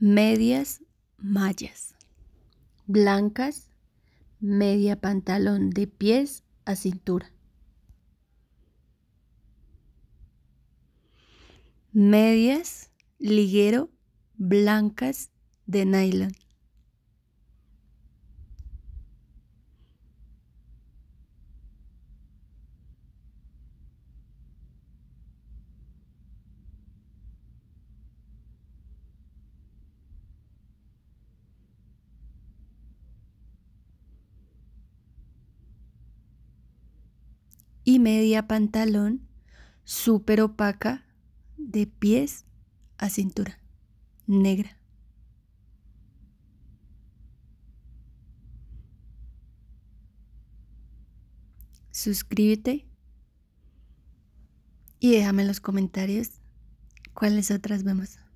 medias mallas blancas, media pantalón de pies a cintura. Medias liguero blancas de nylon. y media pantalón súper opaca de pies a cintura, negra. Suscríbete y déjame en los comentarios cuáles otras vemos.